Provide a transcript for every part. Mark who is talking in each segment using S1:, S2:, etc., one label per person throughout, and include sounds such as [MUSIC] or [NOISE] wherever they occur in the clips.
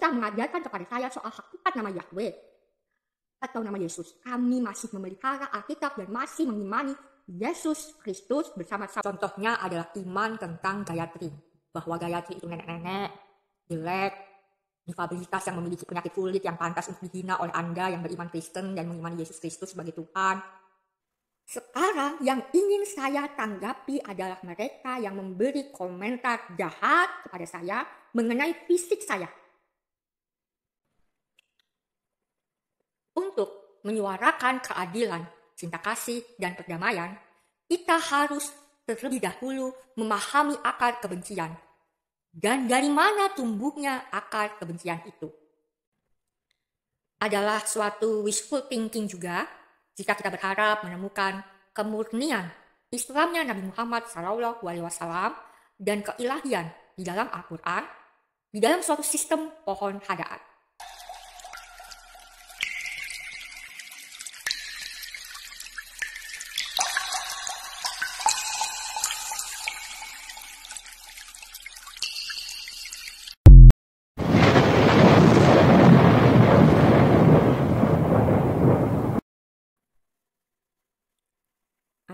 S1: sudah mengajarkan kepada saya soal hakikat nama Yahweh atau nama Yesus. Kami masih memelihara Alkitab dan masih mengimani Yesus Kristus bersama sama. Contohnya adalah iman tentang Gayatri. Bahwa Gayatri itu nenek-nenek, jelek, difabilitas yang memiliki penyakit kulit yang pantas untuk dihina oleh Anda yang beriman Kristen dan mengimani Yesus Kristus sebagai Tuhan. Sekarang yang ingin saya tanggapi adalah mereka yang memberi komentar jahat kepada saya mengenai fisik saya menyuarakan keadilan, cinta kasih, dan perdamaian, kita harus terlebih dahulu memahami akar kebencian dan dari mana tumbuhnya akar kebencian itu. Adalah suatu wishful thinking juga jika kita berharap menemukan kemurnian Islamnya Nabi Muhammad SAW dan keilahian di dalam Al-Quran, di dalam suatu sistem pohon hadaan.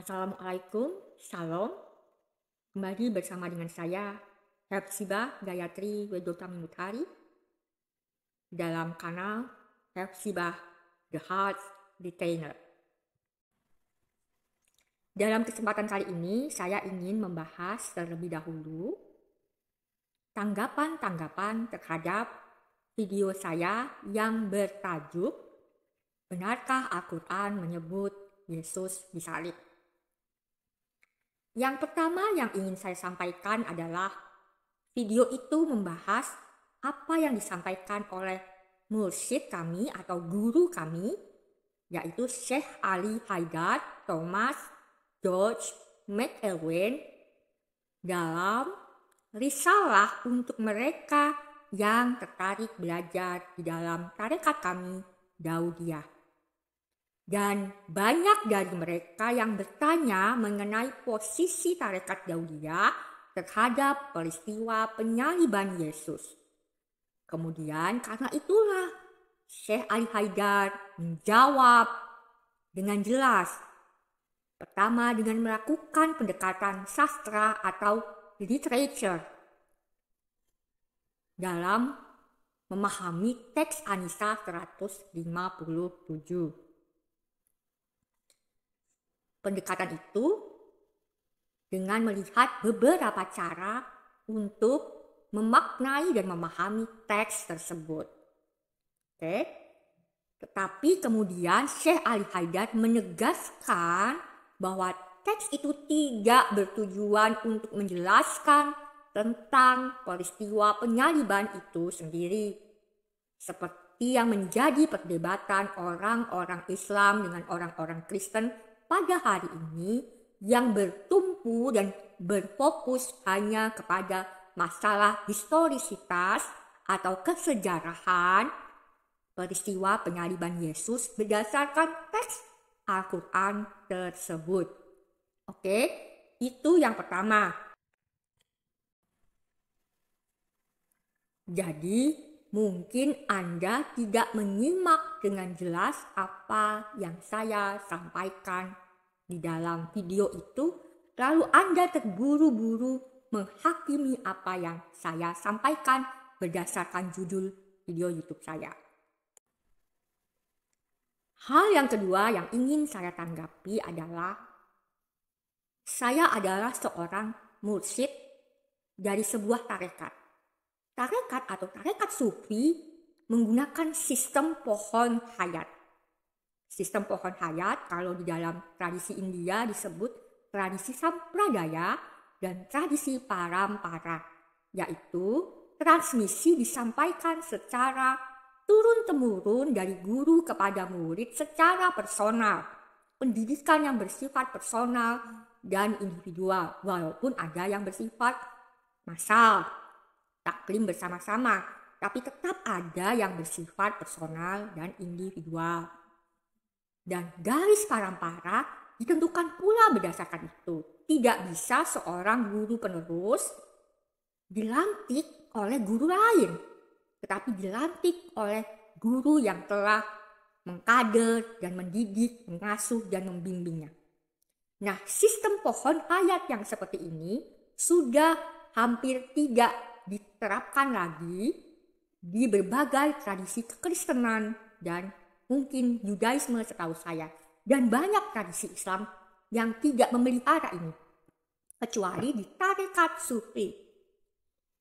S1: Assalamualaikum, Salam. Kembali bersama dengan saya, Hepsiba Gayatri Wedota Minutari dalam kanal Hepsiba The Heart Retainer. Dalam kesempatan kali ini, saya ingin membahas terlebih dahulu tanggapan-tanggapan terhadap video saya yang bertajuk Benarkah Al-Quran menyebut Yesus disalib? Yang pertama yang ingin saya sampaikan adalah video itu membahas apa yang disampaikan oleh mursyid kami atau guru kami yaitu Syekh Ali Haidar Thomas George McElwain dalam risalah untuk mereka yang tertarik belajar di dalam tarekat kami Daudiyah. Dan banyak dari mereka yang bertanya mengenai posisi tarekat Yahudia terhadap peristiwa penyaliban Yesus. Kemudian karena itulah Syekh Ali Haidar menjawab dengan jelas. Pertama dengan melakukan pendekatan sastra atau literature dalam memahami teks Anisa 157 pendekatan itu dengan melihat beberapa cara untuk memaknai dan memahami teks tersebut. Oke. Tetapi kemudian Syekh Ali Haidar menegaskan bahwa teks itu tidak bertujuan untuk menjelaskan tentang peristiwa penyaliban itu sendiri. Seperti yang menjadi perdebatan orang-orang Islam dengan orang-orang Kristen pada hari ini yang bertumpu dan berfokus hanya kepada masalah historisitas atau kesejarahan peristiwa penyaliban Yesus berdasarkan teks Al-Quran tersebut. Oke, itu yang pertama. Jadi, Mungkin Anda tidak menyimak dengan jelas apa yang saya sampaikan di dalam video itu, lalu Anda terburu-buru menghakimi apa yang saya sampaikan berdasarkan judul video YouTube saya. Hal yang kedua yang ingin saya tanggapi adalah saya adalah seorang mursyid dari sebuah tarekat tarekat atau tarekat sufi menggunakan sistem pohon hayat. Sistem pohon hayat kalau di dalam tradisi India disebut tradisi sampradaya dan tradisi parampara, yaitu transmisi disampaikan secara turun-temurun dari guru kepada murid secara personal. Pendidikan yang bersifat personal dan individual, walaupun ada yang bersifat massal taklim bersama-sama, tapi tetap ada yang bersifat personal dan individual. Dan garis parampara ditentukan pula berdasarkan itu. Tidak bisa seorang guru penerus dilantik oleh guru lain, tetapi dilantik oleh guru yang telah mengkader dan mendidik, mengasuh dan membimbingnya. Nah, sistem pohon hayat yang seperti ini sudah hampir tidak diterapkan lagi di berbagai tradisi kekristenan dan mungkin Yudaisme setahu saya dan banyak tradisi Islam yang tidak memelihara ini kecuali di tarikat sufi.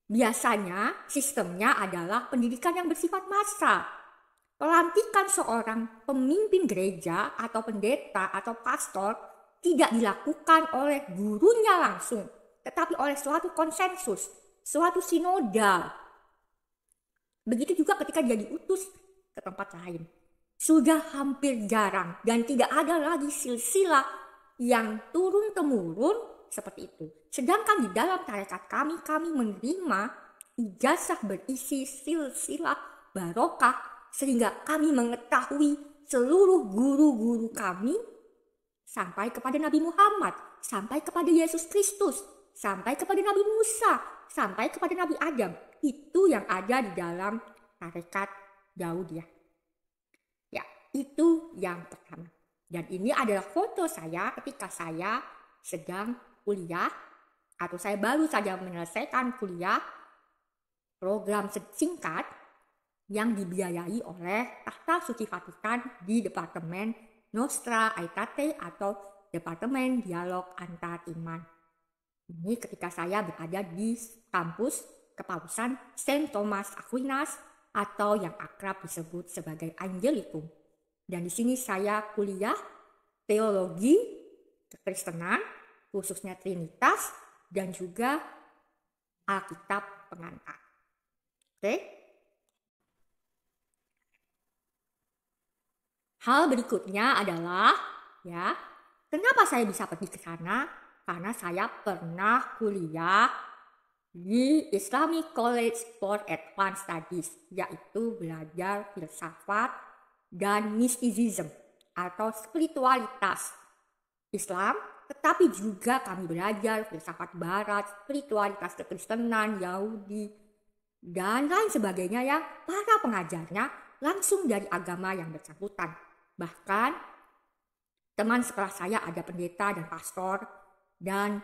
S1: Biasanya sistemnya adalah pendidikan yang bersifat massa. Pelantikan seorang pemimpin gereja atau pendeta atau pastor tidak dilakukan oleh gurunya langsung, tetapi oleh suatu konsensus suatu sinoda. Begitu juga ketika dia diutus ke tempat lain. Sudah hampir jarang dan tidak ada lagi silsilah yang turun-temurun seperti itu. Sedangkan di dalam tarekat kami, kami menerima ijazah berisi silsilah barokah sehingga kami mengetahui seluruh guru-guru kami sampai kepada Nabi Muhammad, sampai kepada Yesus Kristus, sampai kepada Nabi Musa, sampai kepada Nabi Adam. Itu yang ada di dalam tarekat Daudiyah. Ya, itu yang pertama. Dan ini adalah foto saya ketika saya sedang kuliah atau saya baru saja menyelesaikan kuliah program singkat yang dibiayai oleh Tahta Suci Vatikan di Departemen Nostra Aetate atau Departemen Dialog Antar Iman. Ini ketika saya berada di kampus kepausan Saint Thomas Aquinas atau yang akrab disebut sebagai Angelicum. Dan di sini saya kuliah teologi, kekristenan, khususnya Trinitas, dan juga Alkitab pengantar. Oke. Hal berikutnya adalah ya, kenapa saya bisa pergi ke sana? karena saya pernah kuliah di Islamic College for Advanced Studies, yaitu belajar filsafat dan mysticism atau spiritualitas Islam, tetapi juga kami belajar filsafat barat, spiritualitas kekristenan, Yahudi, dan lain sebagainya yang para pengajarnya langsung dari agama yang bersangkutan. Bahkan teman sekelas saya ada pendeta dan pastor dan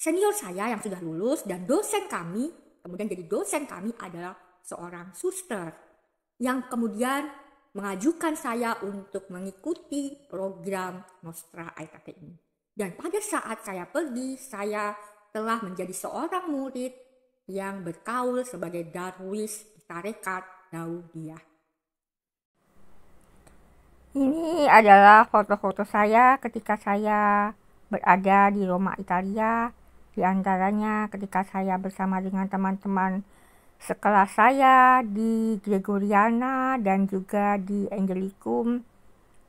S1: senior saya yang sudah lulus dan dosen kami, kemudian jadi dosen kami adalah seorang suster yang kemudian mengajukan saya untuk mengikuti program Nostra IKT ini. Dan pada saat saya pergi, saya telah menjadi seorang murid yang berkaul sebagai darwis di tarekat Daudiyah. Ini adalah foto-foto saya ketika saya berada di Roma, Italia. Di antaranya ketika saya bersama dengan teman-teman sekelas saya di Gregoriana dan juga di Angelicum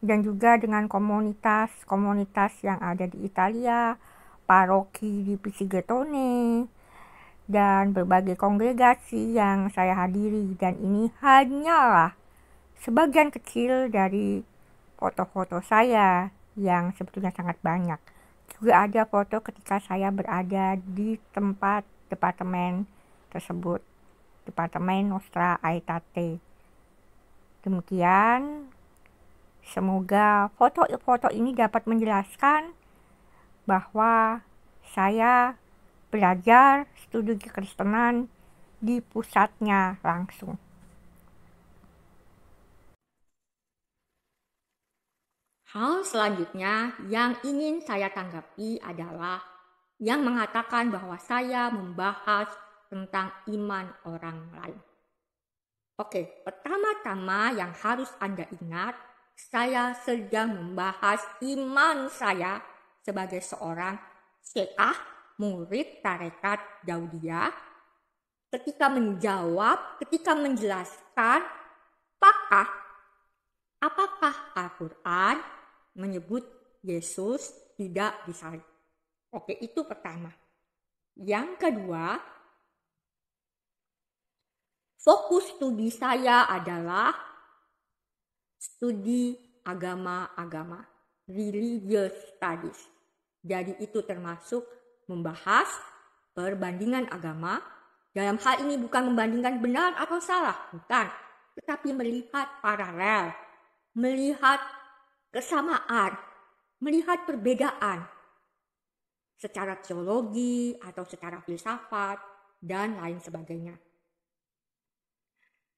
S1: dan juga dengan komunitas-komunitas yang ada di Italia, paroki di Pisigetone, dan berbagai kongregasi yang saya hadiri dan ini hanyalah sebagian kecil dari foto-foto saya yang sebetulnya sangat banyak juga ada foto ketika saya berada di tempat departemen tersebut, Departemen Nostra Aetate. Demikian, semoga foto-foto ini dapat menjelaskan bahwa saya belajar studi kekristenan di pusatnya langsung. Hal selanjutnya yang ingin saya tanggapi adalah yang mengatakan bahwa saya membahas tentang iman orang lain. Oke, pertama-tama yang harus Anda ingat, saya sedang membahas iman saya sebagai seorang syiah murid tarekat Daudia ketika menjawab, ketika menjelaskan apakah apakah Al-Qur'an menyebut Yesus tidak disalib. Oke, itu pertama. Yang kedua, fokus studi saya adalah studi agama-agama, religious studies. Jadi itu termasuk membahas perbandingan agama. Dalam hal ini bukan membandingkan benar atau salah, bukan. Tetapi melihat paralel, melihat kesamaan, melihat perbedaan secara teologi atau secara filsafat dan lain sebagainya.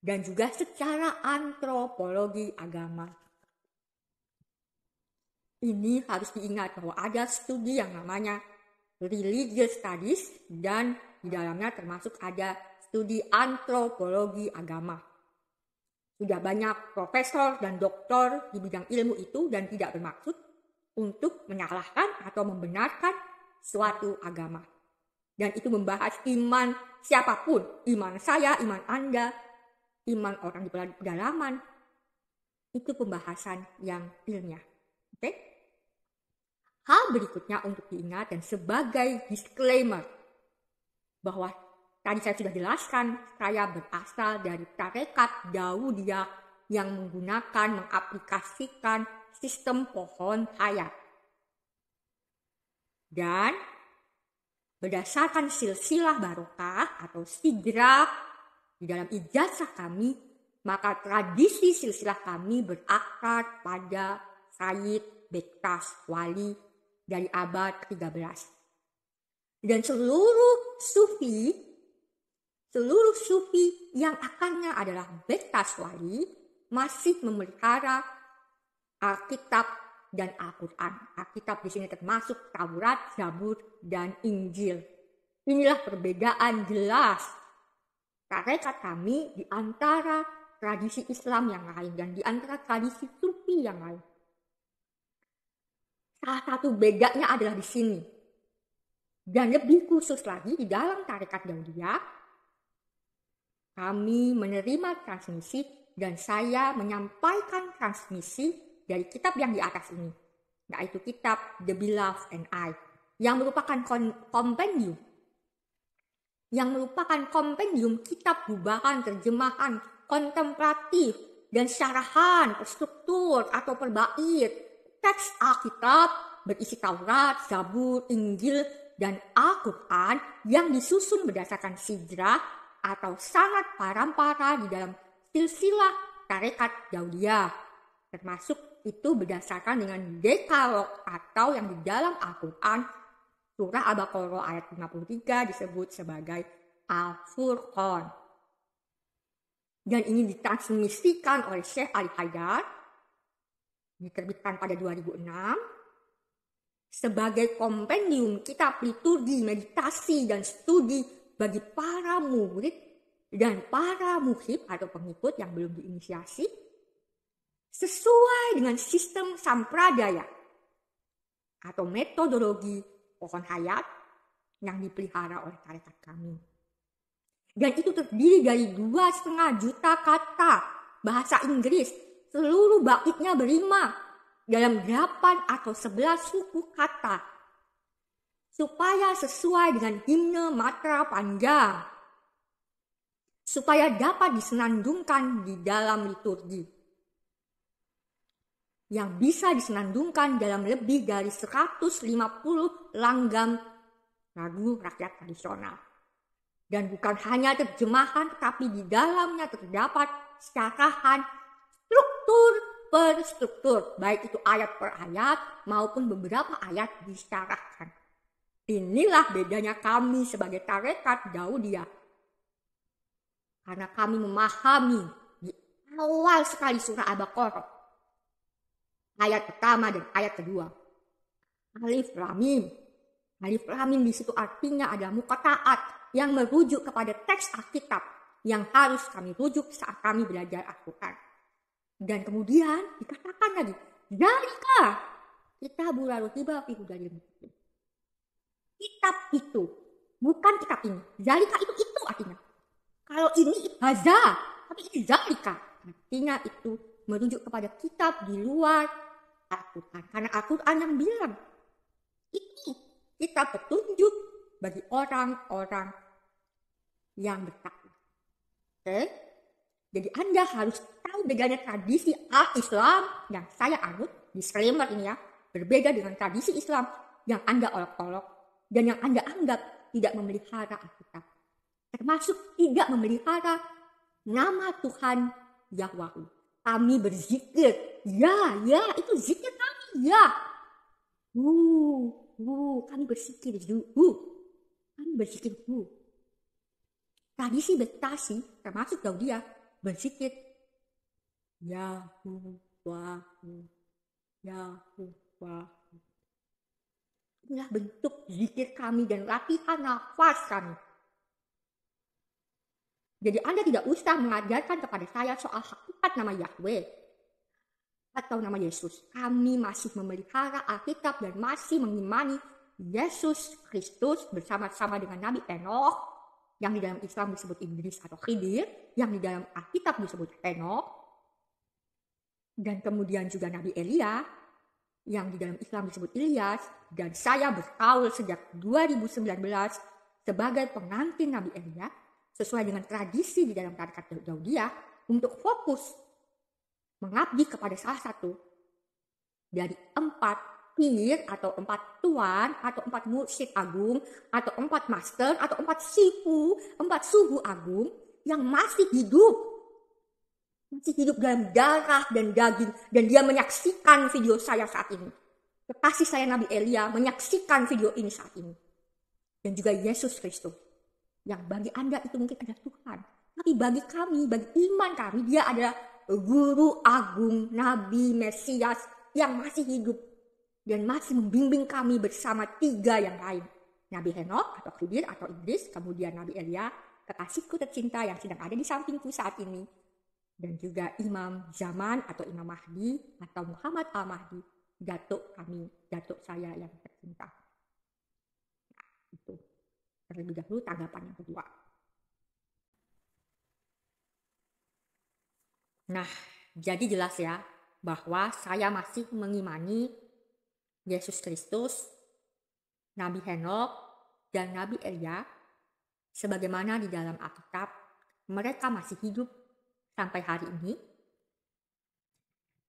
S1: Dan juga secara antropologi agama. Ini harus diingat bahwa ada studi yang namanya religious studies dan di dalamnya termasuk ada studi antropologi agama. Sudah banyak profesor dan doktor di bidang ilmu itu dan tidak bermaksud untuk menyalahkan atau membenarkan suatu agama. Dan itu membahas iman siapapun, iman saya, iman Anda, iman orang di pedalaman. Itu pembahasan yang ilmiah. Oke? Okay? Hal berikutnya untuk diingat dan sebagai disclaimer bahwa Tadi saya sudah jelaskan, saya berasal dari tarekat Daudiyah yang menggunakan mengaplikasikan sistem pohon hayat. Dan berdasarkan silsilah barokah atau sidrak di dalam ijazah kami, maka tradisi silsilah kami berakar pada Said Bektas Wali dari abad 13. Dan seluruh sufi seluruh sufi yang akarnya adalah Bektas Wali masih memelihara Alkitab dan Al-Quran. Alkitab di sini termasuk Taurat, Zabur, dan Injil. Inilah perbedaan jelas tarekat kami di antara tradisi Islam yang lain dan di antara tradisi sufi yang lain. Salah satu bedanya adalah di sini. Dan lebih khusus lagi di dalam tarekat Daudiyah, kami menerima transmisi dan saya menyampaikan transmisi dari kitab yang di atas ini, yaitu kitab The Beloved and I, yang merupakan kompendium yang merupakan kompendium kitab gubahan terjemahan kontemplatif dan syarahan struktur atau perbait teks Alkitab berisi Taurat, Zabur, Injil, dan Al-Quran yang disusun berdasarkan sidra atau sangat parampara di dalam silsilah tarekat Jaudiyah. Termasuk itu berdasarkan dengan dekalog atau yang di dalam Al-Quran surah Al-Baqarah ayat 53 disebut sebagai Al-Furqan. Dan ini ditransmisikan oleh Syekh Ali Haidar, diterbitkan pada 2006, sebagai kompendium kitab liturgi, meditasi, dan studi bagi para murid dan para muhib atau pengikut yang belum diinisiasi sesuai dengan sistem sampradaya atau metodologi pohon hayat yang dipelihara oleh tarekat kami. Dan itu terdiri dari dua setengah juta kata bahasa Inggris. Seluruh baitnya berima dalam delapan atau sebelas suku kata supaya sesuai dengan himne matra panja, supaya dapat disenandungkan di dalam liturgi. Yang bisa disenandungkan dalam lebih dari 150 langgam lagu rakyat tradisional. Dan bukan hanya terjemahan, tapi di dalamnya terdapat syarahan struktur per struktur, baik itu ayat per ayat maupun beberapa ayat disyarahkan. Inilah bedanya kami sebagai tarekat Daudia. Karena kami memahami di awal sekali surah al Ayat pertama dan ayat kedua. Alif Lamim. Alif Lamim di situ artinya ada mukataat yang merujuk kepada teks Alkitab yang harus kami rujuk saat kami belajar Al-Quran. Dan kemudian dikatakan lagi, Dalika kita bulan tiba fi hudalil kitab itu, bukan kitab ini. Zalika itu itu artinya. Kalau ini haza, tapi ini zalika. Artinya itu merujuk kepada kitab di luar Al-Quran. Karena Al-Quran yang bilang, ini kitab petunjuk bagi orang-orang yang bertakwa. Oke? Jadi Anda harus tahu bedanya tradisi al-Islam yang saya anut, disclaimer ini ya, berbeda dengan tradisi Islam yang Anda olok-olok dan yang Anda anggap tidak memelihara Alkitab. Termasuk tidak memelihara nama Tuhan Yahweh. Kami berzikir. Ya, ya, itu zikir kami. Ya. Uh, uh, kami berzikir. Uh, kami berzikir. Uh. Tradisi betasi termasuk dia berzikir. Yahuwah, Yahuwah. Inilah ya. bentuk zikir kami dan latihan nafas kami. Jadi Anda tidak usah mengajarkan kepada saya soal hakikat nama Yahweh atau nama Yesus. Kami masih memelihara Alkitab dan masih mengimani Yesus Kristus bersama-sama dengan Nabi Enoch yang di dalam Islam disebut Iblis atau Khidir, yang di dalam Alkitab disebut Enoch, dan kemudian juga Nabi Elia, yang di dalam Islam disebut Ilyas dan saya berkaul sejak 2019 sebagai pengantin Nabi Elia sesuai dengan tradisi di dalam tarikat Daudiyah untuk fokus mengabdi kepada salah satu dari empat pir atau empat tuan atau empat mursyid agung atau empat master atau empat sifu empat suhu agung yang masih hidup masih hidup dalam darah dan daging dan dia menyaksikan video saya saat ini. Kekasih saya Nabi Elia menyaksikan video ini saat ini. Dan juga Yesus Kristus. Yang bagi Anda itu mungkin ada Tuhan. Tapi bagi kami, bagi iman kami, dia adalah guru agung, nabi, mesias yang masih hidup dan masih membimbing kami bersama tiga yang lain. Nabi Henok atau Khidir atau Iblis, kemudian Nabi Elia, kekasihku tercinta yang sedang ada di sampingku saat ini, dan juga Imam Zaman atau Imam Mahdi atau Muhammad Al-Mahdi, datuk kami, datuk saya yang tercinta. Nah, itu terlebih dahulu tanggapan yang kedua. Nah, jadi jelas ya bahwa saya masih mengimani Yesus Kristus, Nabi Henok, dan Nabi Elia sebagaimana di dalam Alkitab mereka masih hidup sampai hari ini.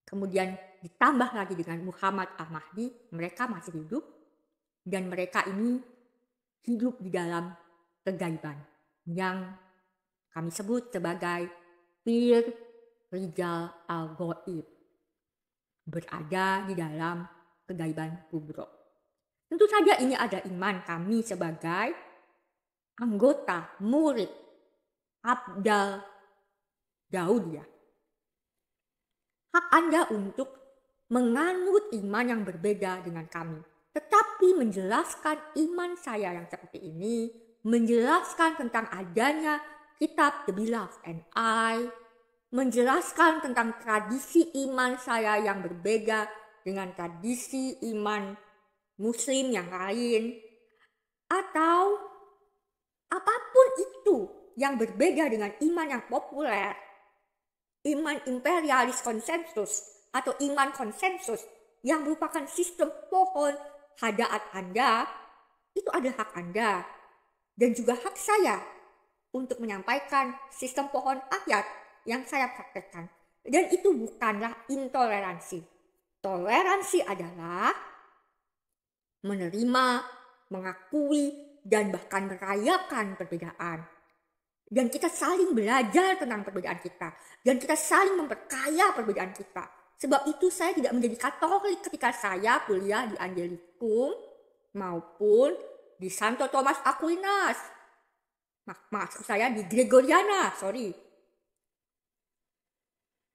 S1: Kemudian ditambah lagi dengan Muhammad Al-Mahdi, mereka masih hidup dan mereka ini hidup di dalam kegaiban yang kami sebut sebagai Pir Rijal Al-Ghaib berada di dalam kegaiban kubro. Tentu saja ini ada iman kami sebagai anggota murid Abdal ya. Hak Anda untuk menganut iman yang berbeda dengan kami, tetapi menjelaskan iman saya yang seperti ini, menjelaskan tentang adanya kitab The Beloved and I, menjelaskan tentang tradisi iman saya yang berbeda dengan tradisi iman muslim yang lain, atau apapun itu yang berbeda dengan iman yang populer, iman imperialis konsensus atau iman konsensus yang merupakan sistem pohon hadaat Anda, itu ada hak Anda dan juga hak saya untuk menyampaikan sistem pohon ayat yang saya praktekkan. Dan itu bukanlah intoleransi. Toleransi adalah menerima, mengakui, dan bahkan merayakan perbedaan. Dan kita saling belajar tentang perbedaan kita. Dan kita saling memperkaya perbedaan kita. Sebab itu saya tidak menjadi katolik ketika saya kuliah di Angelicum maupun di Santo Thomas Aquinas. Maksud saya di Gregoriana, sorry.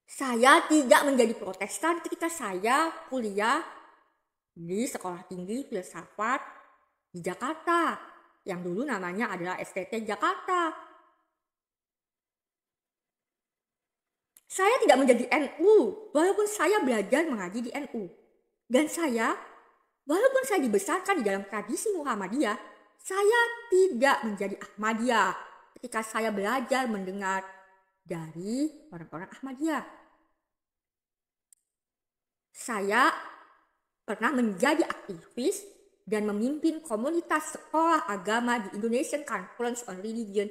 S1: Saya tidak menjadi protestan ketika saya kuliah di sekolah tinggi filsafat di Jakarta yang dulu namanya adalah STT Jakarta Saya tidak menjadi NU, walaupun saya belajar mengaji di NU. Dan saya, walaupun saya dibesarkan di dalam tradisi Muhammadiyah, saya tidak menjadi Ahmadiyah ketika saya belajar mendengar dari orang-orang Ahmadiyah. Saya pernah menjadi aktivis dan memimpin komunitas sekolah agama di Indonesian Conference on Religion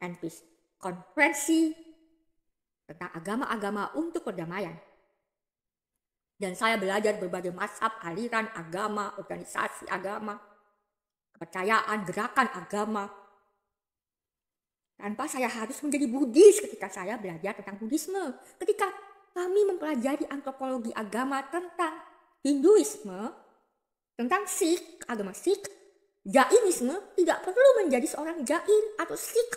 S1: and Peace, konferensi tentang agama-agama untuk perdamaian. Dan saya belajar berbagai masab aliran agama, organisasi agama, kepercayaan, gerakan agama. Tanpa saya harus menjadi Buddhis ketika saya belajar tentang Buddhisme. Ketika kami mempelajari antropologi agama tentang Hinduisme, tentang Sikh, agama Sikh, Jainisme tidak perlu menjadi seorang Jain atau Sikh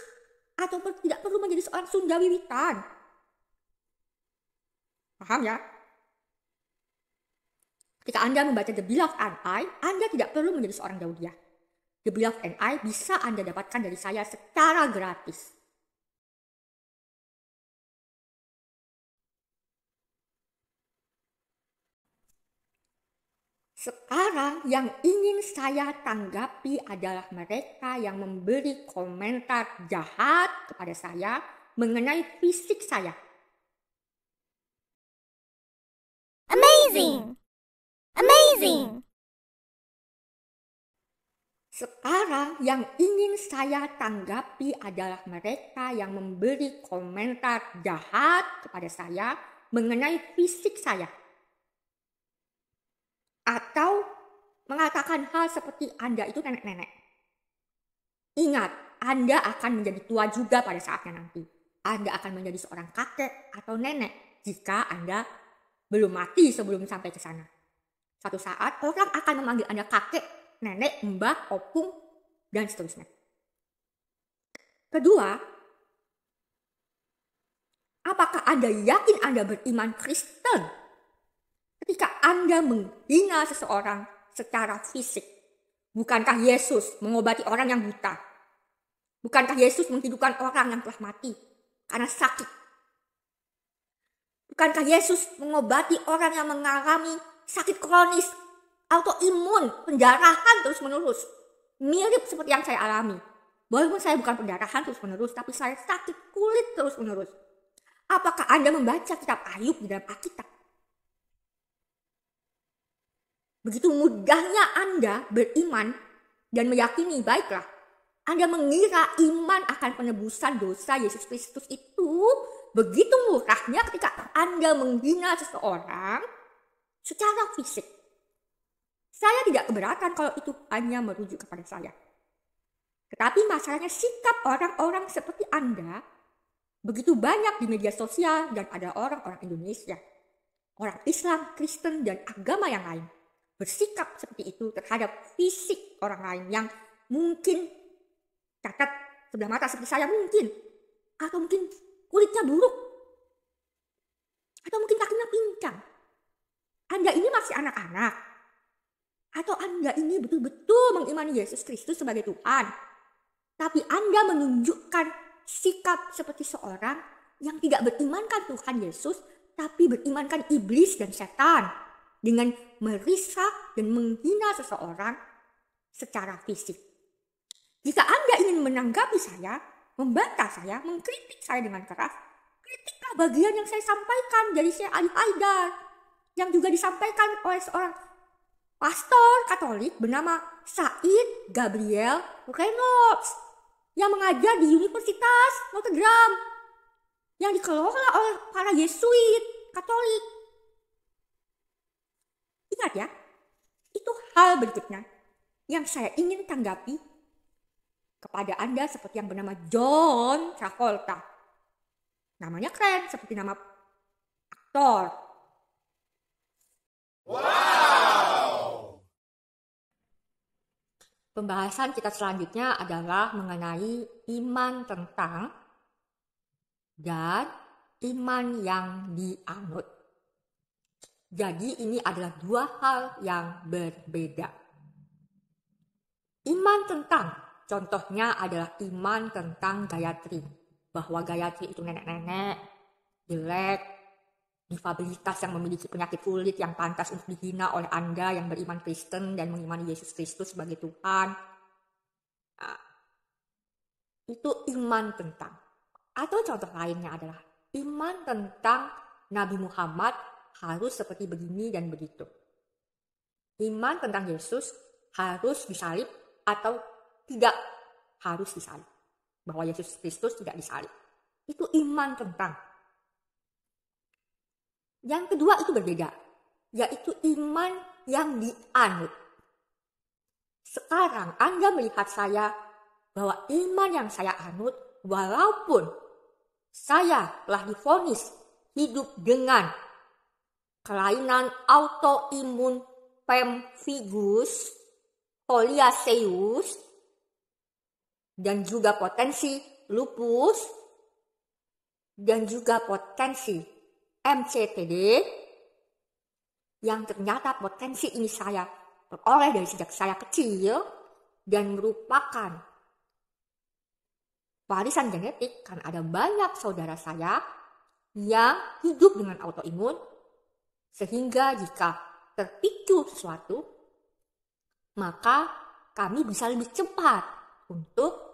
S1: atau tidak perlu menjadi seorang Sundawiwitan Paham ya? Ketika Anda membaca The Beloved and I, Anda tidak perlu menjadi seorang Daudiah. The Beloved and I bisa Anda dapatkan dari saya secara gratis. Sekarang yang ingin saya tanggapi adalah mereka yang memberi komentar jahat kepada saya mengenai fisik saya. Amazing! Amazing! Sekarang yang ingin saya tanggapi adalah mereka yang memberi komentar jahat kepada saya mengenai fisik saya. Atau mengatakan hal seperti Anda itu nenek-nenek. Ingat, Anda akan menjadi tua juga pada saatnya nanti. Anda akan menjadi seorang kakek atau nenek jika Anda belum mati sebelum sampai ke sana. Satu saat orang akan memanggil Anda kakek, nenek, mbak, opung, dan seterusnya. Kedua, apakah Anda yakin Anda beriman Kristen? Ketika Anda menghina seseorang secara fisik, bukankah Yesus mengobati orang yang buta? Bukankah Yesus menghidupkan orang yang telah mati karena sakit Bukankah Yesus mengobati orang yang mengalami sakit kronis, autoimun, penjarahan terus-menerus? Mirip seperti yang saya alami. Walaupun saya bukan penjarahan terus-menerus, tapi saya sakit kulit terus-menerus. Apakah Anda membaca kitab Ayub di dalam Alkitab? Begitu mudahnya Anda beriman dan meyakini, baiklah, Anda mengira iman akan penebusan dosa Yesus Kristus itu begitu murahnya ketika Anda menghina seseorang secara fisik. Saya tidak keberatan kalau itu hanya merujuk kepada saya. Tetapi masalahnya sikap orang-orang seperti Anda begitu banyak di media sosial dan ada orang-orang Indonesia, orang Islam, Kristen, dan agama yang lain bersikap seperti itu terhadap fisik orang lain yang mungkin cacat sebelah mata seperti saya mungkin atau mungkin kulitnya buruk. Atau mungkin kakinya pincang. Anda ini masih anak-anak. Atau Anda ini betul-betul mengimani Yesus Kristus sebagai Tuhan. Tapi Anda menunjukkan sikap seperti seorang yang tidak berimankan Tuhan Yesus, tapi berimankan iblis dan setan. Dengan merisak dan menghina seseorang secara fisik. Jika Anda ingin menanggapi saya, membantah saya, mengkritik saya dengan keras, kritiklah bagian yang saya sampaikan dari Syekh Ali Haidar yang juga disampaikan oleh seorang pastor Katolik bernama Said Gabriel Reynolds yang mengajar di Universitas Notre Dame yang dikelola oleh para Yesuit Katolik. Ingat ya, itu hal berikutnya yang saya ingin tanggapi kepada Anda seperti yang bernama John Travolta. Namanya keren seperti nama aktor. Wow! Pembahasan kita selanjutnya adalah mengenai iman tentang dan iman yang dianut. Jadi ini adalah dua hal yang berbeda. Iman tentang Contohnya adalah iman tentang Gayatri, bahwa Gayatri itu nenek-nenek, jelek, difabilitas yang memiliki penyakit kulit yang pantas untuk dihina oleh Anda yang beriman Kristen dan mengimani Yesus Kristus sebagai Tuhan. Nah, itu iman tentang. Atau contoh lainnya adalah iman tentang Nabi Muhammad harus seperti begini dan begitu. Iman tentang Yesus harus disalib atau tidak harus disalib. Bahwa Yesus Kristus tidak disalib. Itu iman tentang. Yang kedua itu berbeda, yaitu iman yang dianut. Sekarang Anda melihat saya bahwa iman yang saya anut walaupun saya telah difonis hidup dengan kelainan autoimun pemphigus poliaceus dan juga potensi lupus dan juga potensi MCTD yang ternyata potensi ini saya peroleh dari sejak saya kecil dan merupakan warisan genetik karena ada banyak saudara saya yang hidup dengan autoimun sehingga jika terpicu sesuatu maka kami bisa lebih cepat untuk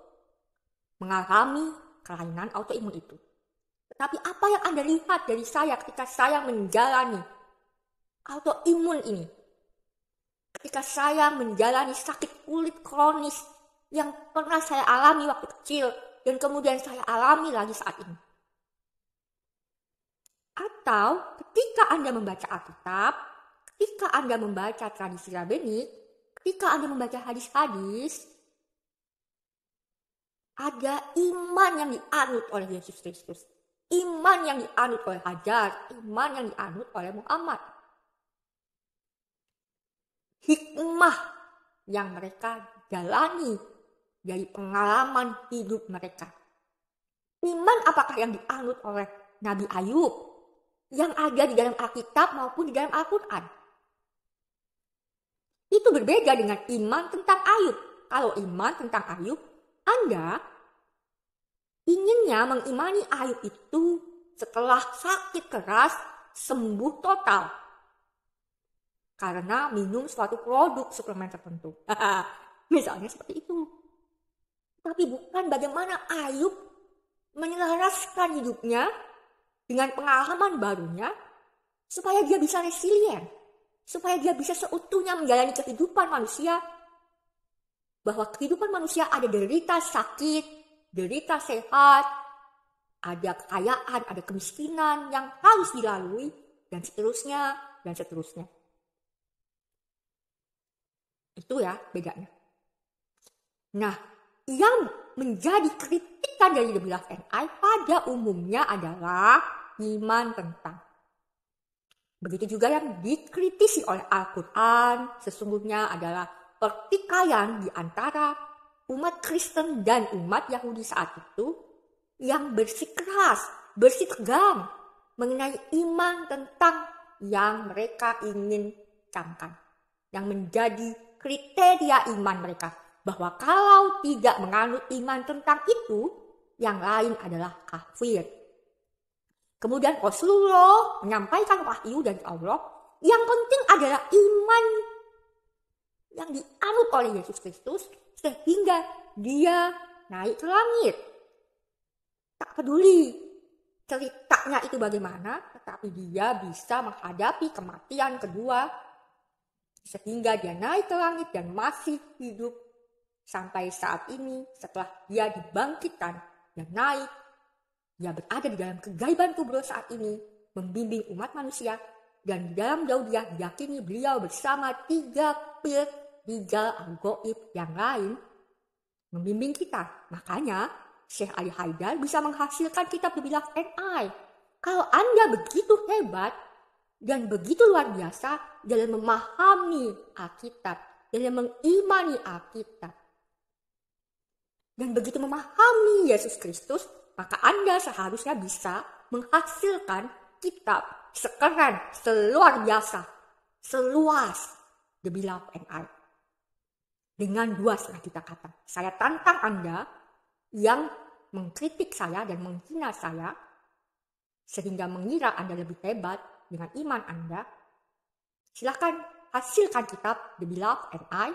S1: mengalami kelainan autoimun itu. Tetapi apa yang Anda lihat dari saya ketika saya menjalani autoimun ini? Ketika saya menjalani sakit kulit kronis yang pernah saya alami waktu kecil dan kemudian saya alami lagi saat ini. Atau ketika Anda membaca Alkitab, ketika Anda membaca tradisi rabbinik, ketika Anda membaca hadis-hadis, ada iman yang dianut oleh Yesus Kristus. Iman yang dianut oleh Hajar. Iman yang dianut oleh Muhammad. Hikmah yang mereka jalani dari pengalaman hidup mereka. Iman apakah yang dianut oleh Nabi Ayub yang ada di dalam Alkitab maupun di dalam Al-Quran. Itu berbeda dengan iman tentang Ayub. Kalau iman tentang Ayub anda inginnya mengimani Ayub itu setelah sakit keras sembuh total karena minum suatu produk suplemen tertentu. [LAUGHS] Misalnya seperti itu. Tapi bukan bagaimana Ayub menyelaraskan hidupnya dengan pengalaman barunya supaya dia bisa resilient, supaya dia bisa seutuhnya menjalani kehidupan manusia bahwa kehidupan manusia ada derita sakit, derita sehat, ada kekayaan, ada kemiskinan yang harus dilalui, dan seterusnya, dan seterusnya. Itu ya bedanya. Nah, yang menjadi kritikan dari The Beloved and pada umumnya adalah iman tentang. Begitu juga yang dikritisi oleh Al-Quran sesungguhnya adalah pertikaian di antara umat Kristen dan umat Yahudi saat itu yang bersikeras, bersitegang mengenai iman tentang yang mereka ingin camkan. Yang menjadi kriteria iman mereka. Bahwa kalau tidak menganut iman tentang itu, yang lain adalah kafir. Kemudian Rasulullah menyampaikan wahyu dari Allah. Yang penting adalah iman yang dianut oleh Yesus Kristus sehingga dia naik ke langit. Tak peduli ceritanya itu bagaimana, tetapi dia bisa menghadapi kematian kedua sehingga dia naik ke langit dan masih hidup sampai saat ini setelah dia dibangkitkan dan naik dia berada di dalam kegaiban kubur saat ini membimbing umat manusia dan di dalam jauh dia yakini beliau bersama tiga pil tiga al yang lain membimbing kita. Makanya, Syekh Ali Haidar bisa menghasilkan kitab berbilang NI. Kalau Anda begitu hebat dan begitu luar biasa dalam memahami Alkitab, dalam mengimani Alkitab, dan begitu memahami Yesus Kristus, maka Anda seharusnya bisa menghasilkan kitab sekeren, seluar biasa, seluas, The Beloved and I dengan dua setelah kita kata. Saya tantang Anda yang mengkritik saya dan menghina saya sehingga mengira Anda lebih hebat dengan iman Anda. Silakan hasilkan kitab The Beloved and I.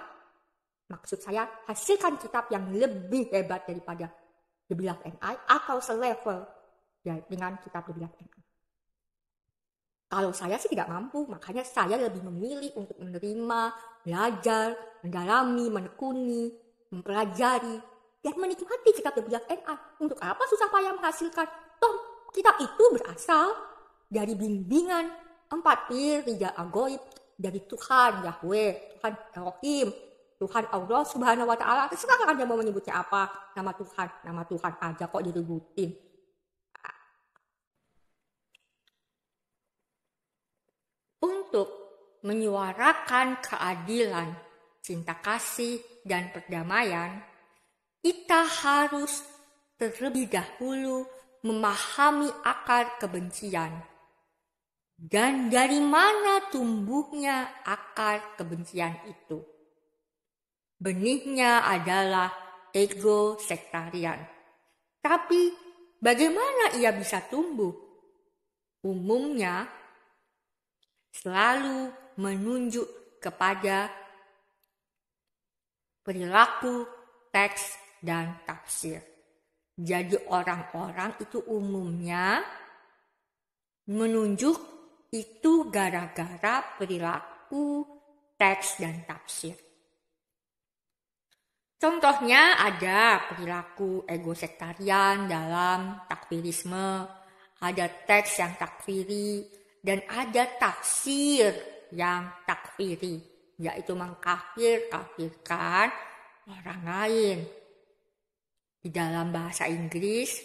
S1: Maksud saya hasilkan kitab yang lebih hebat daripada The Beloved and I atau selevel ya, dengan kitab The Beloved and I. Kalau saya sih tidak mampu, makanya saya lebih memilih untuk menerima, belajar, mendalami, menekuni, mempelajari, dan menikmati sikap berbudak NA. Untuk apa susah payah menghasilkan? Toh, kitab itu berasal dari bimbingan empat pir, tiga agoib, dari Tuhan Yahweh, Tuhan Elohim, Tuhan Allah Subhanahu wa taala. Terserah kalian mau menyebutnya apa, nama Tuhan, nama Tuhan aja kok diributin untuk menyuarakan keadilan, cinta kasih, dan perdamaian, kita harus terlebih dahulu memahami akar kebencian. Dan dari mana tumbuhnya akar kebencian itu? Benihnya adalah ego sektarian. Tapi bagaimana ia bisa tumbuh? Umumnya selalu menunjuk kepada perilaku, teks, dan tafsir. Jadi orang-orang itu umumnya menunjuk itu gara-gara perilaku, teks, dan tafsir. Contohnya ada perilaku ego sektarian dalam takfirisme, ada teks yang takfiri, dan ada tafsir yang takfiri yaitu mengkafir kafirkan orang lain di dalam bahasa Inggris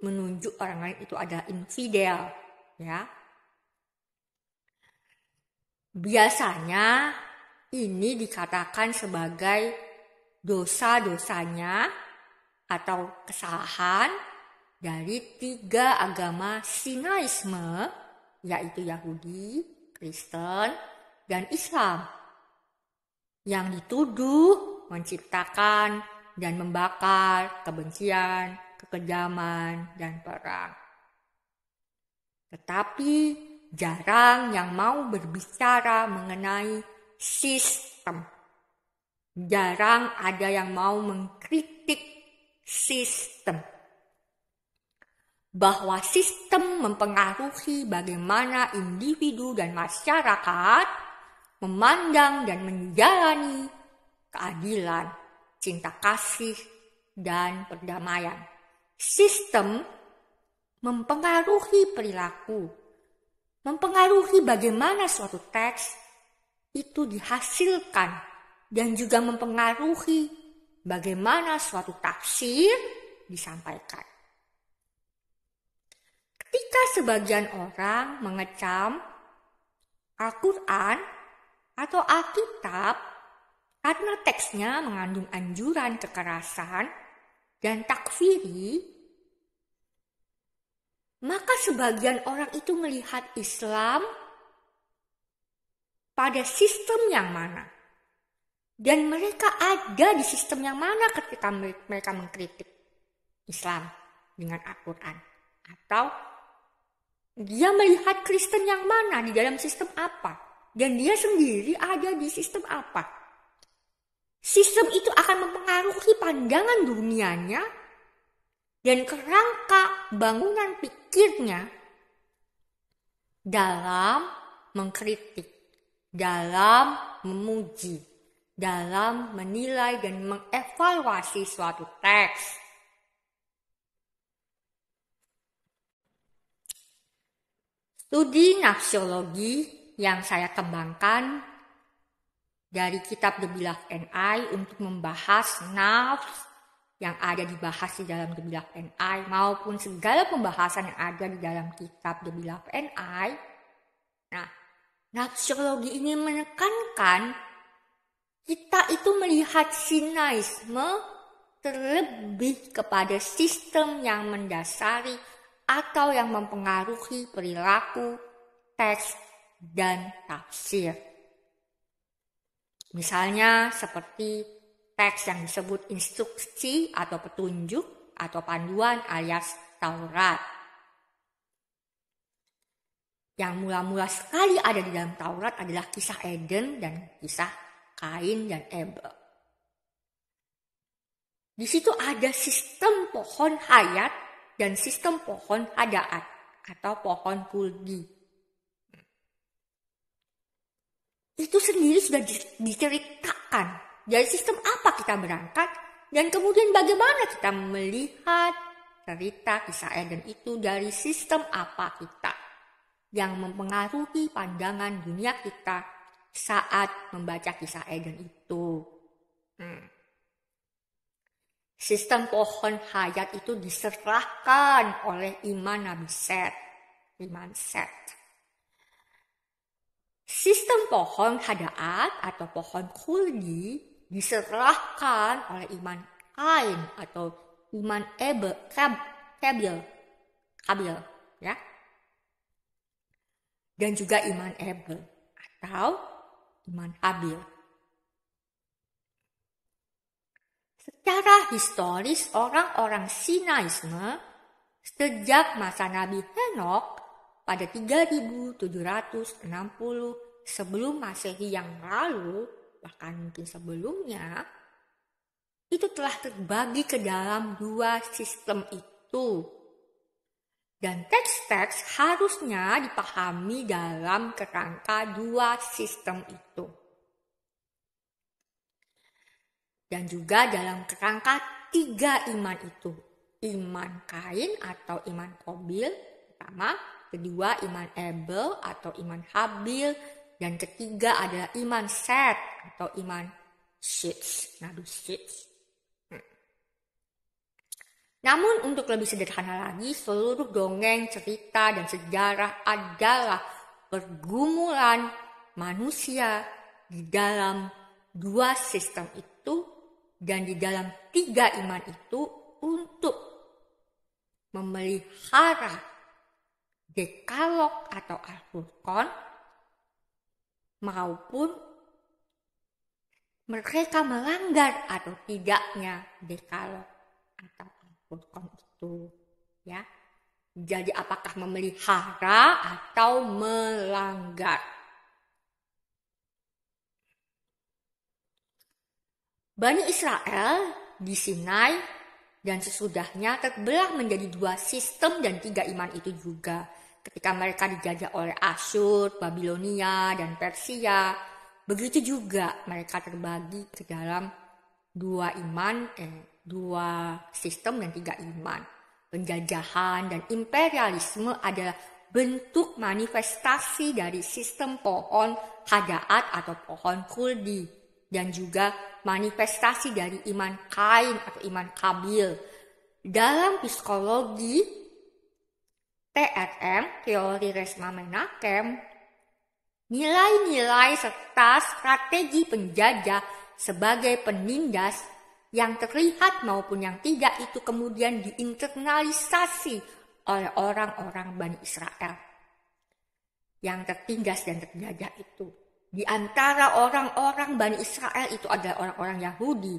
S1: menunjuk orang lain itu ada infidel ya biasanya ini dikatakan sebagai dosa-dosanya atau kesalahan dari tiga agama Sinaisme yaitu Yahudi, Kristen, dan Islam, yang dituduh menciptakan dan membakar kebencian, kekejaman, dan perang. Tetapi jarang yang mau berbicara mengenai sistem. Jarang ada yang mau mengkritik sistem bahwa sistem mempengaruhi bagaimana individu dan masyarakat memandang dan menjalani keadilan, cinta kasih, dan perdamaian. Sistem mempengaruhi perilaku, mempengaruhi bagaimana suatu teks itu dihasilkan, dan juga mempengaruhi bagaimana suatu tafsir disampaikan. Ketika sebagian orang mengecam Al-Quran atau Alkitab karena teksnya mengandung anjuran kekerasan dan takfiri, maka sebagian orang itu melihat Islam pada sistem yang mana. Dan mereka ada di sistem yang mana ketika mereka mengkritik Islam dengan Al-Quran atau dia melihat Kristen yang mana di dalam sistem apa? Dan dia sendiri ada di sistem apa? Sistem itu akan mempengaruhi pandangan dunianya dan kerangka bangunan pikirnya dalam mengkritik, dalam memuji, dalam menilai dan mengevaluasi suatu teks. Studi nafsiologi yang saya kembangkan dari kitab The Beloved NI untuk membahas nafs yang ada dibahas di dalam The Beloved NI maupun segala pembahasan yang ada di dalam kitab The Beloved NI. Nah, nafsiologi ini menekankan kita itu melihat sinaisme terlebih kepada sistem yang mendasari atau yang mempengaruhi perilaku, teks, dan tafsir. Misalnya seperti teks yang disebut instruksi atau petunjuk atau panduan alias Taurat. Yang mula-mula sekali ada di dalam Taurat adalah kisah Eden dan kisah Kain dan Abel. Di situ ada sistem pohon hayat dan sistem pohon hadaat atau pohon kulgi. Itu sendiri sudah diceritakan dari sistem apa kita berangkat dan kemudian bagaimana kita melihat cerita kisah Eden itu dari sistem apa kita yang mempengaruhi pandangan dunia kita saat membaca kisah Eden itu. Hmm. Sistem pohon hayat itu diserahkan oleh iman Nabi Set. Iman Set. Sistem pohon hadaat atau pohon kuldi diserahkan oleh iman Kain atau iman Ebe, Kab, Kabil, Kabil, ya. Dan juga iman Ebel atau iman Abil. Secara historis orang-orang Sinaisme sejak masa Nabi Henok pada 3760 sebelum Masehi yang lalu, bahkan mungkin sebelumnya, itu telah terbagi ke dalam dua sistem itu. Dan teks-teks harusnya dipahami dalam kerangka dua sistem itu. dan juga dalam kerangka tiga iman itu. Iman Kain atau iman Kobil, pertama, kedua iman Abel atau iman Habil, dan ketiga adalah iman Set atau iman Shits, Nabi Shits. Hmm. Namun untuk lebih sederhana lagi, seluruh dongeng, cerita, dan sejarah adalah pergumulan manusia di dalam dua sistem itu dan di dalam tiga iman itu untuk memelihara dekalog atau al maupun mereka melanggar atau tidaknya dekalog atau al itu ya jadi apakah memelihara atau melanggar Bani Israel di Sinai dan sesudahnya terbelah menjadi dua sistem dan tiga iman itu juga ketika mereka dijajah oleh Asyur, Babilonia, dan Persia. Begitu juga mereka terbagi ke dalam dua iman, eh, dua sistem dan tiga iman. Penjajahan dan imperialisme adalah bentuk manifestasi dari sistem pohon hadaat atau pohon kuldi dan juga manifestasi dari iman kain atau iman kabil. Dalam psikologi TRM, teori Resma Menakem, nilai-nilai serta strategi penjajah sebagai penindas yang terlihat maupun yang tidak itu kemudian diinternalisasi oleh orang-orang Bani Israel yang tertindas dan terjajah itu. Di antara orang-orang Bani Israel itu ada orang-orang Yahudi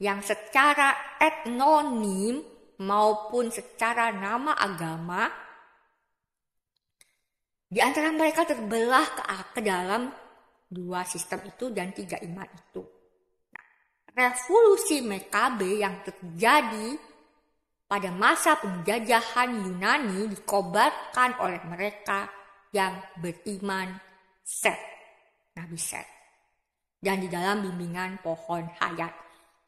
S1: yang secara etnonim maupun secara nama agama di antara mereka terbelah ke, ke dalam dua sistem itu dan tiga iman itu. Nah, revolusi Mekabe yang terjadi pada masa penjajahan Yunani dikobarkan oleh mereka yang beriman set. Nabi Set. Dan di dalam bimbingan pohon hayat.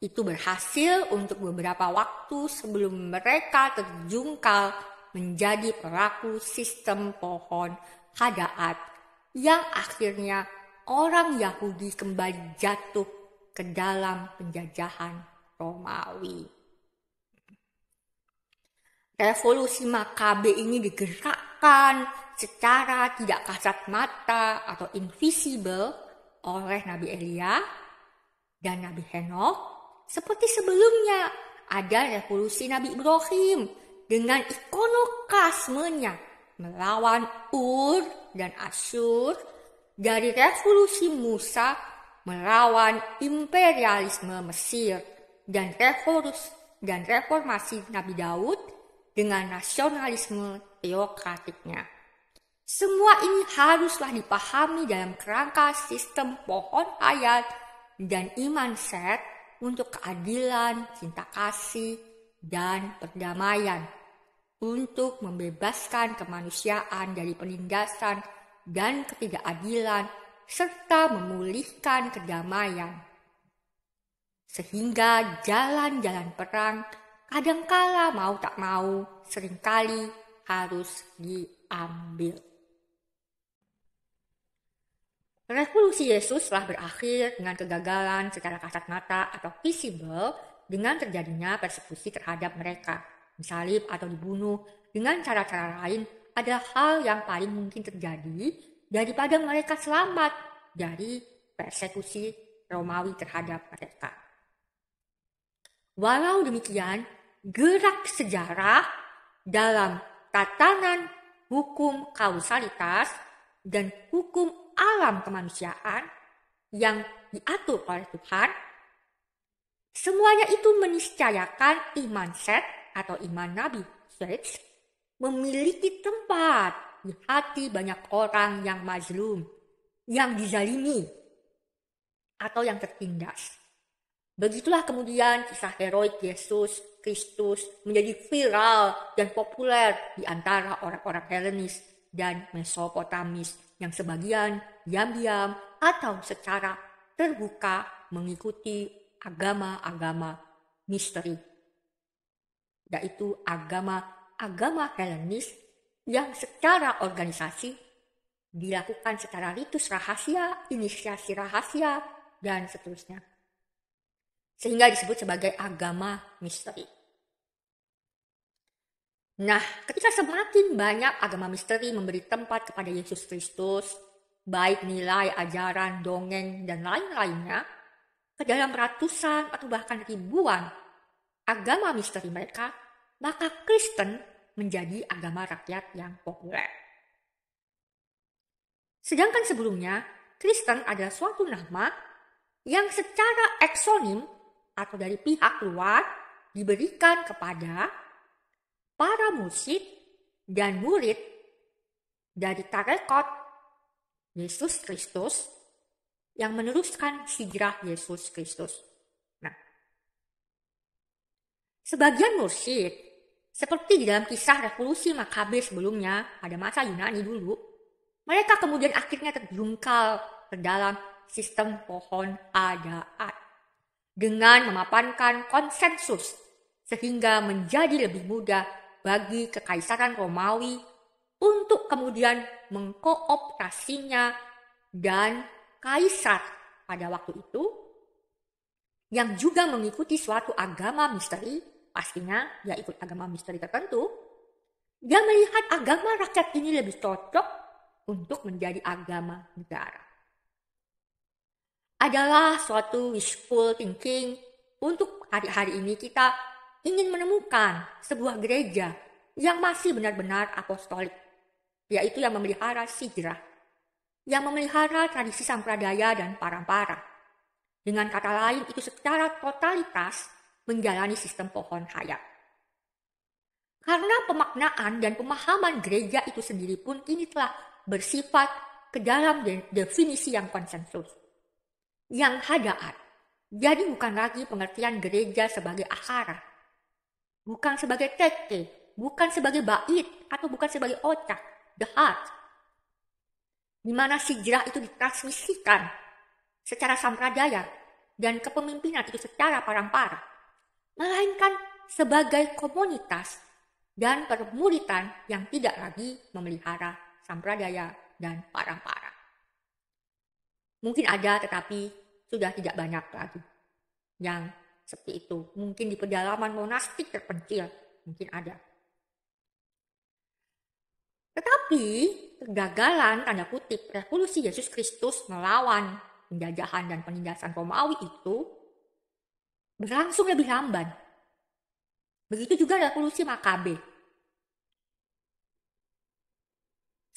S1: Itu berhasil untuk beberapa waktu sebelum mereka terjungkal menjadi peraku sistem pohon hadaat yang akhirnya orang Yahudi kembali jatuh ke dalam penjajahan Romawi revolusi makabe ini digerakkan secara tidak kasat mata atau invisible oleh Nabi Elia dan Nabi Henokh seperti sebelumnya ada revolusi Nabi Ibrahim dengan ikonokasmenya melawan Ur dan Asyur dari revolusi Musa melawan imperialisme Mesir dan revolusi dan reformasi Nabi Daud dengan nasionalisme teokratiknya. Semua ini haruslah dipahami dalam kerangka sistem pohon ayat dan iman set untuk keadilan, cinta kasih, dan perdamaian. Untuk membebaskan kemanusiaan dari penindasan dan ketidakadilan serta memulihkan kedamaian. Sehingga jalan-jalan perang kadangkala mau tak mau, seringkali harus diambil. Revolusi Yesus telah berakhir dengan kegagalan secara kasat mata atau visible dengan terjadinya persekusi terhadap mereka, disalib atau dibunuh dengan cara-cara lain adalah hal yang paling mungkin terjadi daripada mereka selamat dari persekusi Romawi terhadap mereka. Walau demikian, gerak sejarah dalam tatanan hukum kausalitas dan hukum alam kemanusiaan yang diatur oleh Tuhan, semuanya itu meniscayakan iman Set atau iman Nabi Seth memiliki tempat di hati banyak orang yang mazlum, yang dizalimi, atau yang tertindas. Begitulah kemudian kisah heroik Yesus Kristus menjadi viral dan populer di antara orang-orang Helenis dan Mesopotamis yang sebagian diam-diam atau secara terbuka mengikuti agama-agama misteri, yaitu agama-agama Helenis yang secara organisasi dilakukan secara ritus rahasia, inisiasi rahasia, dan seterusnya sehingga disebut sebagai agama misteri. Nah, ketika semakin banyak agama misteri memberi tempat kepada Yesus Kristus, baik nilai, ajaran, dongeng, dan lain-lainnya, ke dalam ratusan atau bahkan ribuan agama misteri mereka, maka Kristen menjadi agama rakyat yang populer. Sedangkan sebelumnya, Kristen adalah suatu nama yang secara eksonim atau dari pihak luar diberikan kepada para musyid dan murid dari tarekat Yesus Kristus yang meneruskan hijrah Yesus Kristus. Nah, sebagian mursyid seperti di dalam kisah revolusi Makabe sebelumnya pada masa Yunani dulu, mereka kemudian akhirnya terjungkal ke dalam sistem pohon adaat dengan memapankan konsensus sehingga menjadi lebih mudah bagi Kekaisaran Romawi untuk kemudian mengkooptasinya dan kaisar pada waktu itu yang juga mengikuti suatu agama misteri, pastinya ya ikut agama misteri tertentu, dia melihat agama rakyat ini lebih cocok untuk menjadi agama negara adalah suatu wishful thinking untuk hari-hari ini kita ingin menemukan sebuah gereja yang masih benar-benar apostolik, yaitu yang memelihara sidrah, yang memelihara tradisi sampradaya dan parampara. Dengan kata lain, itu secara totalitas menjalani sistem pohon hayat. Karena pemaknaan dan pemahaman gereja itu sendiri pun kini telah bersifat ke dalam definisi yang konsensus yang hadaat Jadi bukan lagi pengertian gereja sebagai akhara bukan sebagai teke, bukan sebagai bait, atau bukan sebagai otak, the heart. Di mana sejarah itu ditransmisikan secara sampradaya dan kepemimpinan itu secara parang-parang. Melainkan sebagai komunitas dan permuritan yang tidak lagi memelihara sampradaya dan parang-parang. Mungkin ada tetapi sudah tidak banyak lagi yang seperti itu. Mungkin di pedalaman monastik terpencil mungkin ada. Tetapi kegagalan tanda kutip revolusi Yesus Kristus melawan penjajahan dan penindasan Romawi itu berlangsung lebih lamban. Begitu juga revolusi Makabe.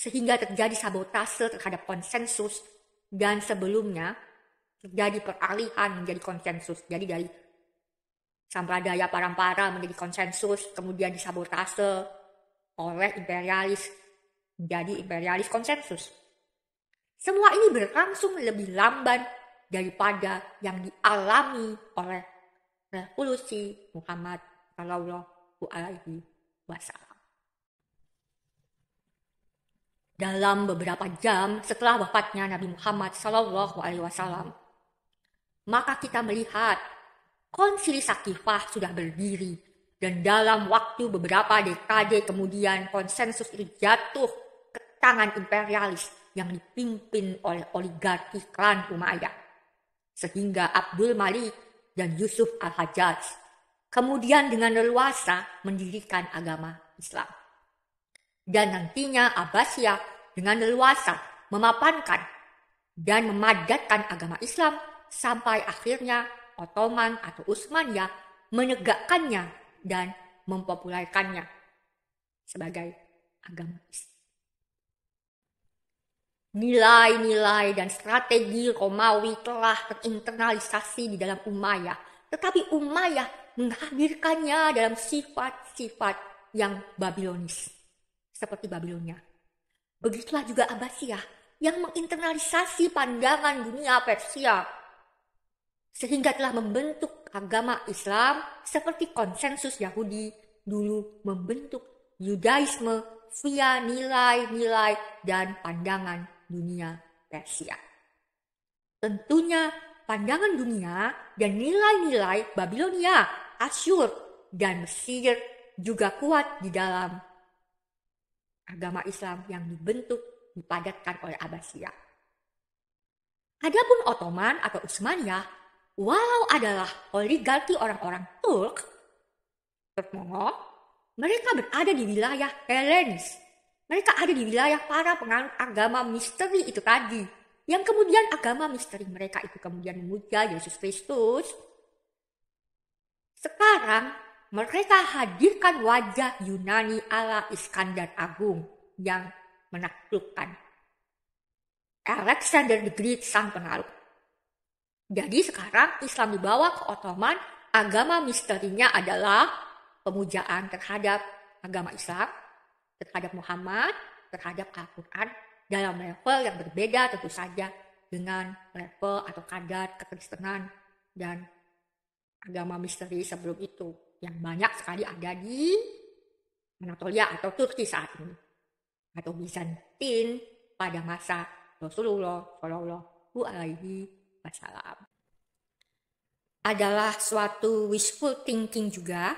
S1: Sehingga terjadi sabotase terhadap konsensus dan sebelumnya terjadi peralihan menjadi konsensus. Jadi dari sampradaya parampara menjadi konsensus, kemudian disabotase oleh imperialis menjadi imperialis konsensus. Semua ini berlangsung lebih lamban daripada yang dialami oleh revolusi Muhammad Shallallahu Alaihi Wasallam. dalam beberapa jam setelah wafatnya Nabi Muhammad Shallallahu Alaihi Wasallam. Maka kita melihat konsili Sakifah sudah berdiri dan dalam waktu beberapa dekade kemudian konsensus itu jatuh ke tangan imperialis yang dipimpin oleh oligarki klan Umayyah. Sehingga Abdul Malik dan Yusuf Al-Hajjaj kemudian dengan leluasa mendirikan agama Islam dan nantinya Abbasiyah dengan leluasa memapankan dan memadatkan agama Islam sampai akhirnya Ottoman atau Usmania menegakkannya dan mempopulerkannya sebagai agama Islam. Nilai-nilai dan strategi Romawi telah terinternalisasi di dalam Umayyah, tetapi Umayyah menghadirkannya dalam sifat-sifat yang Babilonis seperti Babilonia, Begitulah juga Abasia yang menginternalisasi pandangan dunia Persia sehingga telah membentuk agama Islam seperti konsensus Yahudi dulu membentuk Yudaisme via nilai-nilai dan pandangan dunia Persia. Tentunya pandangan dunia dan nilai-nilai Babilonia, Asyur, dan Mesir juga kuat di dalam agama Islam yang dibentuk dipadatkan oleh Abbasiyah. Adapun Ottoman atau Utsmaniyah, walau adalah oligarki orang-orang Turk, Turk mereka berada di wilayah Helenis. Mereka ada di wilayah para pengaruh agama misteri itu tadi. Yang kemudian agama misteri mereka itu kemudian memuja Yesus Kristus. Sekarang mereka hadirkan wajah Yunani ala Iskandar Agung yang menaklukkan Alexander the Great sang pengaruh. Jadi sekarang Islam dibawa ke Ottoman, agama misterinya adalah pemujaan terhadap agama Islam, terhadap Muhammad, terhadap Al-Quran dalam level yang berbeda tentu saja dengan level atau kadar kekristenan dan agama misteri sebelum itu yang banyak sekali ada di Anatolia atau Turki saat ini atau Bizantin pada masa Rasulullah Shallallahu Alaihi Wasallam adalah suatu wishful thinking juga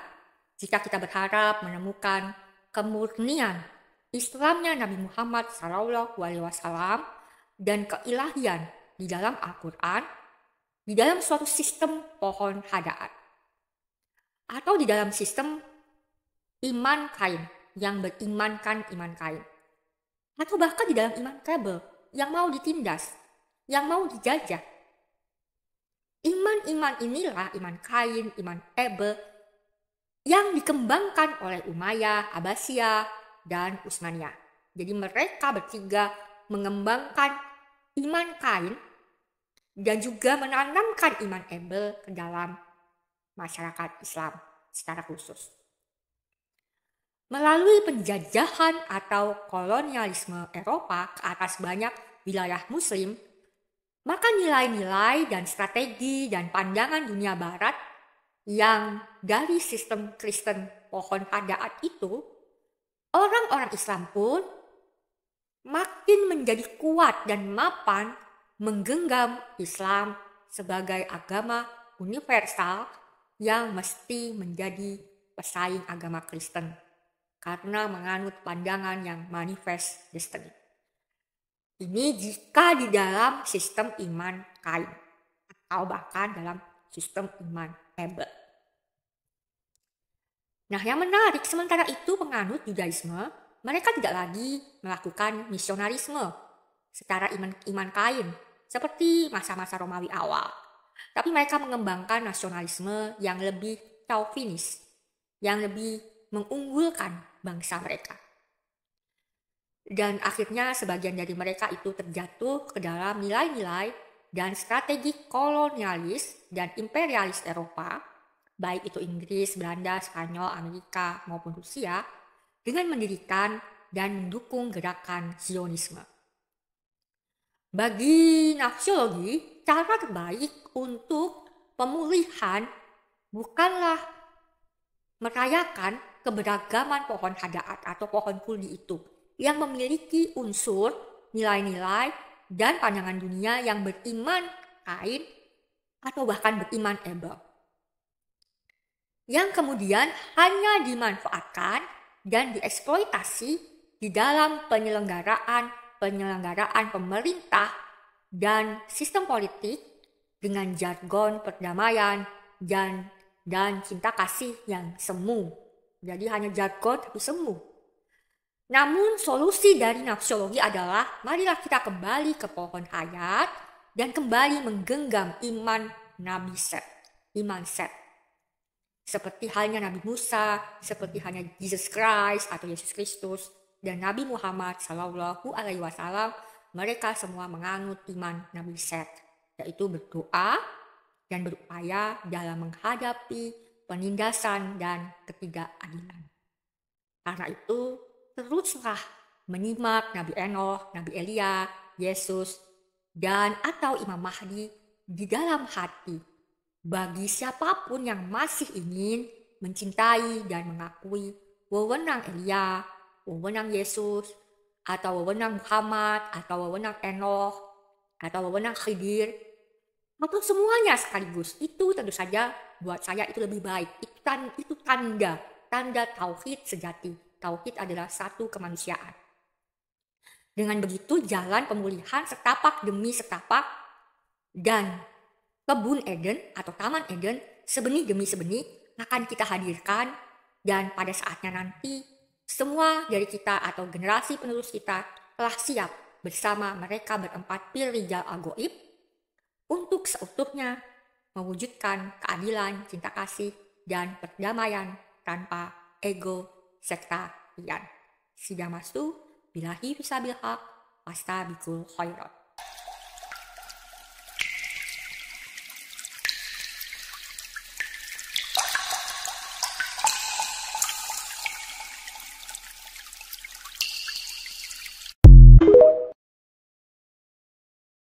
S1: jika kita berharap menemukan kemurnian Islamnya Nabi Muhammad Shallallahu Alaihi Wasallam dan keilahian di dalam Al-Quran di dalam suatu sistem pohon hadaat atau di dalam sistem iman kain yang berimankan iman kain atau bahkan di dalam iman kabel yang mau ditindas, yang mau dijajah. Iman-iman inilah iman kain, iman Ebel yang dikembangkan oleh Umayyah, Abbasiyah, dan Utsmaniyah. Jadi mereka bertiga mengembangkan iman kain dan juga menanamkan iman Ebel ke dalam masyarakat Islam secara khusus. Melalui penjajahan atau kolonialisme Eropa ke atas banyak wilayah Muslim, maka nilai-nilai dan strategi dan pandangan dunia Barat yang dari sistem Kristen pohon hadaat itu, orang-orang Islam pun makin menjadi kuat dan mapan menggenggam Islam sebagai agama universal yang mesti menjadi pesaing agama Kristen karena menganut pandangan yang manifest destiny. Ini jika di dalam sistem iman kain atau bahkan dalam sistem iman Abel. Nah yang menarik sementara itu penganut Judaisme mereka tidak lagi melakukan misionarisme secara iman, iman kain seperti masa-masa Romawi awal. Tapi mereka mengembangkan nasionalisme yang lebih taufinis, yang lebih mengunggulkan bangsa mereka. Dan akhirnya sebagian dari mereka itu terjatuh ke dalam nilai-nilai dan strategi kolonialis dan imperialis Eropa, baik itu Inggris, Belanda, Spanyol, Amerika, maupun Rusia, dengan mendirikan dan mendukung gerakan Zionisme. Bagi nafsiologi, cara terbaik untuk pemulihan bukanlah merayakan keberagaman pohon hadaat atau pohon kuli itu yang memiliki unsur, nilai-nilai, dan pandangan dunia yang beriman kain atau bahkan beriman ebel. Yang kemudian hanya dimanfaatkan dan dieksploitasi di dalam penyelenggaraan penyelenggaraan pemerintah dan sistem politik dengan jargon perdamaian dan dan cinta kasih yang semu. Jadi hanya jargon tapi semu. Namun solusi dari nafsiologi adalah marilah kita kembali ke pohon hayat dan kembali menggenggam iman Nabi Set, iman Set. Seperti halnya Nabi Musa, seperti halnya Jesus Christ atau Yesus Kristus, dan Nabi Muhammad Shallallahu Alaihi Wasallam mereka semua menganut iman Nabi Set, yaitu berdoa dan berupaya dalam menghadapi penindasan dan ketidakadilan. Karena itu, teruslah menyimak Nabi Enoch, Nabi Elia, Yesus, dan atau Imam Mahdi di dalam hati bagi siapapun yang masih ingin mencintai dan mengakui wewenang Elia, wewenang Yesus atau wewenang Muhammad atau wewenang Enoch atau wewenang Khidir atau semuanya sekaligus itu tentu saja buat saya itu lebih baik itu, tan itu tanda tanda tauhid sejati tauhid adalah satu kemanusiaan dengan begitu jalan pemulihan setapak demi setapak dan kebun Eden atau taman Eden sebenih demi sebenih akan kita hadirkan dan pada saatnya nanti semua dari kita atau generasi penerus kita telah siap bersama mereka berempat Pir Rijal Agoib untuk seutuhnya mewujudkan keadilan, cinta kasih, dan perdamaian tanpa ego serta rian. Sidamastu, bilahi bisa haq, wasta bikul khairat.